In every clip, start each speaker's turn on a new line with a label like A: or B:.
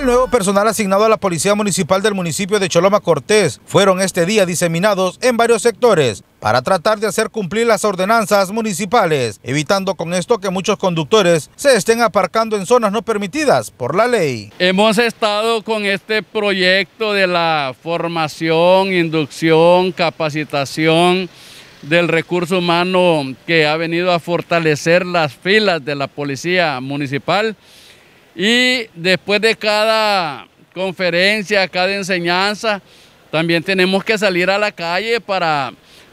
A: El nuevo personal asignado a la Policía Municipal del municipio de Choloma Cortés fueron este día diseminados en varios sectores para tratar de hacer cumplir las ordenanzas municipales, evitando con esto que muchos conductores se estén aparcando en zonas no permitidas por la ley.
B: Hemos estado con este proyecto de la formación, inducción, capacitación del recurso humano que ha venido a fortalecer las filas de la Policía Municipal y después de cada conferencia, cada enseñanza, también tenemos que salir a la calle para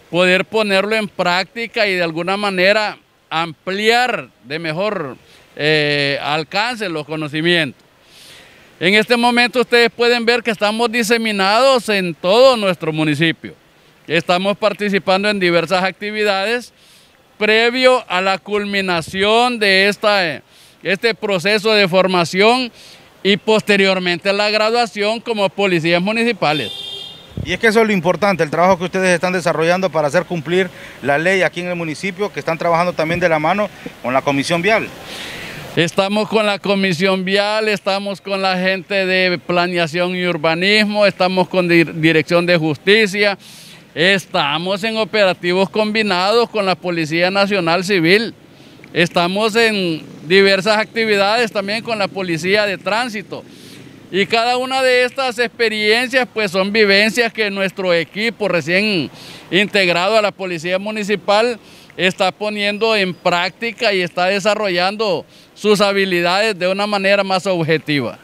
B: poder ponerlo en práctica y de alguna manera ampliar de mejor eh, alcance los conocimientos. En este momento ustedes pueden ver que estamos diseminados en todo nuestro municipio. Estamos participando en diversas actividades previo a la culminación de esta eh, este proceso de formación y posteriormente la graduación como policías municipales.
A: Y es que eso es lo importante, el trabajo que ustedes están desarrollando para hacer cumplir la ley aquí en el municipio, que están trabajando también de la mano con la Comisión Vial.
B: Estamos con la Comisión Vial, estamos con la gente de Planeación y Urbanismo, estamos con Dirección de Justicia, estamos en operativos combinados con la Policía Nacional Civil, estamos en diversas actividades también con la policía de tránsito. Y cada una de estas experiencias pues son vivencias que nuestro equipo recién integrado a la Policía Municipal está poniendo en práctica y está desarrollando sus habilidades de una manera más objetiva.